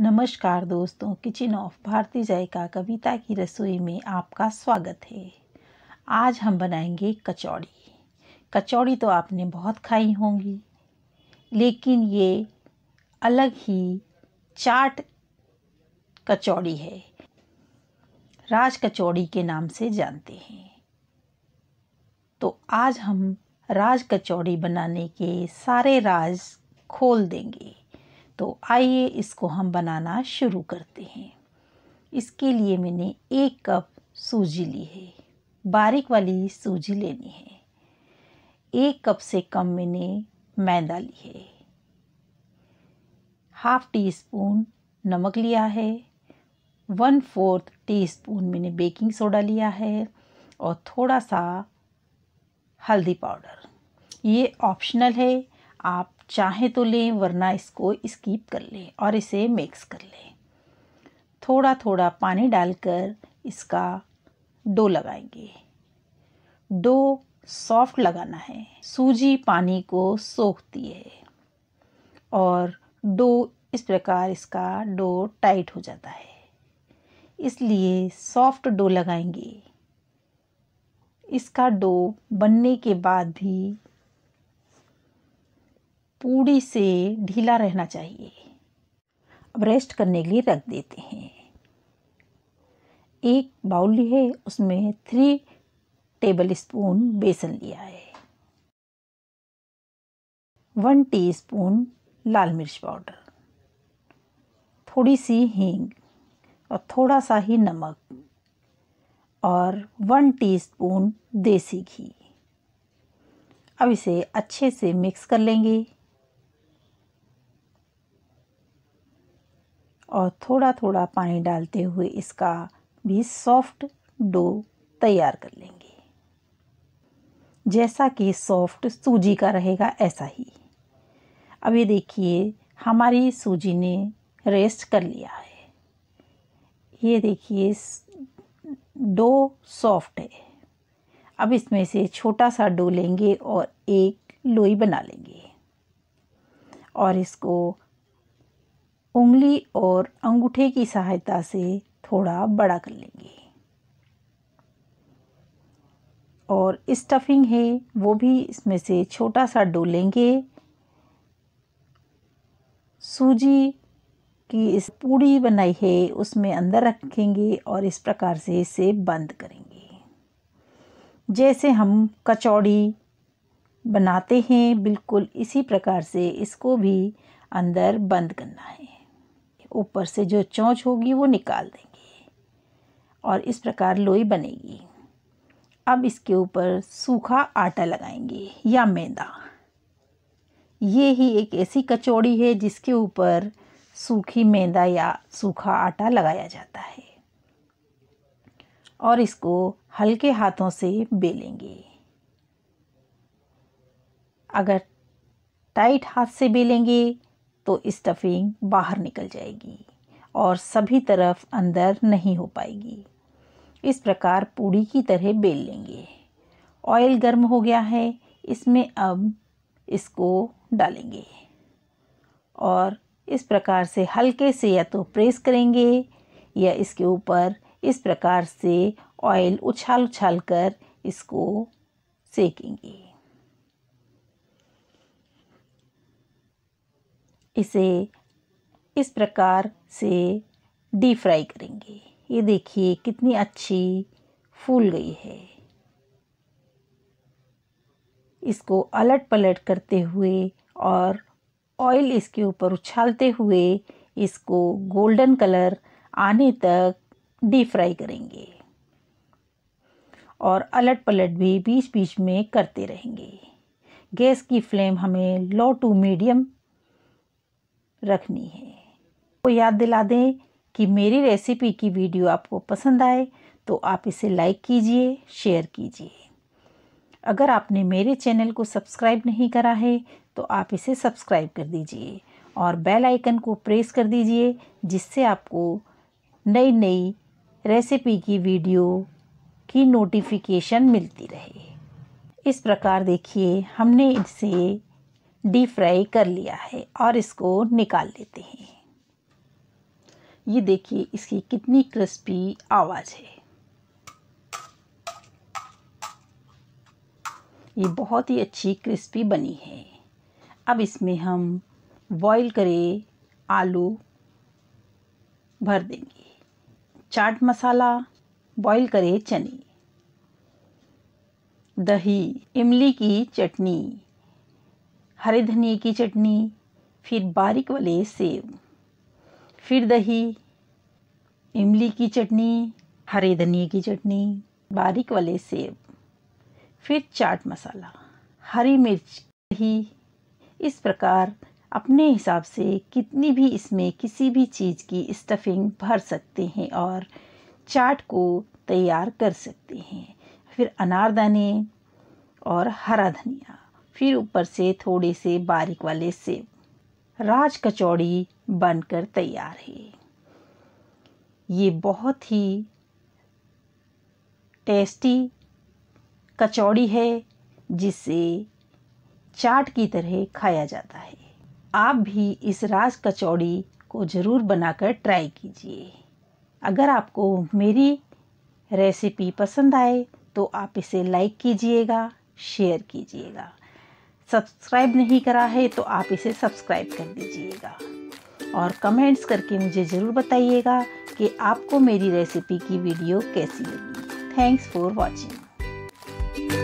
नमस्कार दोस्तों kitchen of भारतीय जायका कविता की रसोई में आपका स्वागत है आज हम बनाएंगे कचौड़ी कचौड़ी तो आपने बहुत खाई होंगी लेकिन ये अलग ही चाट कचौड़ी है राज कचौड़ी के नाम से जानते हैं तो आज हम राज कचौड़ी बनाने के सारे राज खोल देंगे तो आइए इसको हम बनाना शुरू करते हैं इसके लिए मैंने एक कप सूजी ली है बारीक वाली सूजी लेनी है एक कप से कम मैंने मैदा ली है हाफ टी स्पून नमक लिया है वन फोर्थ टी स्पून मैंने बेकिंग सोडा लिया है और थोड़ा सा हल्दी पाउडर ये ऑप्शनल है आप चाहे तो लें वरना इसको स्कीप कर लें और इसे मिक्स कर लें थोड़ा थोड़ा पानी डालकर इसका डो लगाएंगे डो सॉफ्ट लगाना है सूजी पानी को सोखती है और डो इस प्रकार इसका डो टाइट हो जाता है इसलिए सॉफ्ट डो लगाएंगे इसका डो बनने के बाद भी पूरी से ढीला रहना चाहिए अब रेस्ट करने के लिए रख देते हैं एक बाउल ली है उसमें थ्री टेबल स्पून बेसन लिया है वन टीस्पून लाल मिर्च पाउडर थोड़ी सी हींग और थोड़ा सा ही नमक और वन टीस्पून देसी घी अब इसे अच्छे से मिक्स कर लेंगे और थोड़ा थोड़ा पानी डालते हुए इसका भी सॉफ्ट डो तैयार कर लेंगे जैसा कि सॉफ्ट सूजी का रहेगा ऐसा ही अब ये देखिए हमारी सूजी ने रेस्ट कर लिया है ये देखिए डो सॉफ्ट है अब इसमें से छोटा सा डो लेंगे और एक लोई बना लेंगे और इसको उंगली और अंगूठे की सहायता से थोड़ा बड़ा कर लेंगे और स्टफिंग है वो भी इसमें से छोटा सा डोलेंगे सूजी की इस पूड़ी बनाई है उसमें अंदर रखेंगे और इस प्रकार से इसे बंद करेंगे जैसे हम कचौड़ी बनाते हैं बिल्कुल इसी प्रकार से इसको भी अंदर बंद करना है ऊपर से जो चोंच होगी वो निकाल देंगे और इस प्रकार लोई बनेगी अब इसके ऊपर सूखा आटा लगाएंगे या मैदा ये ही एक ऐसी कचौड़ी है जिसके ऊपर सूखी मैदा या सूखा आटा लगाया जाता है और इसको हल्के हाथों से बेलेंगे अगर टाइट हाथ से बेलेंगे तो स्टफिंग बाहर निकल जाएगी और सभी तरफ अंदर नहीं हो पाएगी इस प्रकार पूड़ी की तरह बेल लेंगे ऑयल गर्म हो गया है इसमें अब इसको डालेंगे और इस प्रकार से हल्के से या तो प्रेस करेंगे या इसके ऊपर इस प्रकार से ऑयल उछाल उछाल कर इसको सेकेंगे इसे इस प्रकार से डीप फ्राई करेंगे ये देखिए कितनी अच्छी फूल गई है इसको अलट पलट करते हुए और ऑयल इसके ऊपर उछालते हुए इसको गोल्डन कलर आने तक डीप फ्राई करेंगे और अलट पलट भी बीच बीच में करते रहेंगे गैस की फ्लेम हमें लो टू मीडियम रखनी है वो याद दिला दें कि मेरी रेसिपी की वीडियो आपको पसंद आए तो आप इसे लाइक कीजिए शेयर कीजिए अगर आपने मेरे चैनल को सब्सक्राइब नहीं करा है तो आप इसे सब्सक्राइब कर दीजिए और बेल आइकन को प्रेस कर दीजिए जिससे आपको नई नई रेसिपी की वीडियो की नोटिफिकेशन मिलती रहे इस प्रकार देखिए हमने इसे डीप फ्राई कर लिया है और इसको निकाल लेते हैं ये देखिए इसकी कितनी क्रिस्पी आवाज़ है ये बहुत ही अच्छी क्रिस्पी बनी है अब इसमें हम बॉईल करें आलू भर देंगे चाट मसाला बॉईल करें चने दही इमली की चटनी हरे धनिए की चटनी फिर बारीक वाले सेब फिर दही इमली की चटनी हरे धनिए की चटनी बारीक वाले सेब फिर चाट मसाला हरी मिर्च दही इस प्रकार अपने हिसाब से कितनी भी इसमें किसी भी चीज़ की स्टफिंग भर सकते हैं और चाट को तैयार कर सकते हैं फिर अनारदाने और हरा धनिया फिर ऊपर से थोड़े से बारीक वाले सेब राज कचौड़ी बनकर तैयार है ये बहुत ही टेस्टी कचौड़ी है जिसे चाट की तरह खाया जाता है आप भी इस राज कचौड़ी को ज़रूर बनाकर ट्राई कीजिए अगर आपको मेरी रेसिपी पसंद आए तो आप इसे लाइक कीजिएगा शेयर कीजिएगा सब्सक्राइब नहीं करा है तो आप इसे सब्सक्राइब कर दीजिएगा और कमेंट्स करके मुझे ज़रूर बताइएगा कि आपको मेरी रेसिपी की वीडियो कैसी लगी थैंक्स फॉर वॉचिंग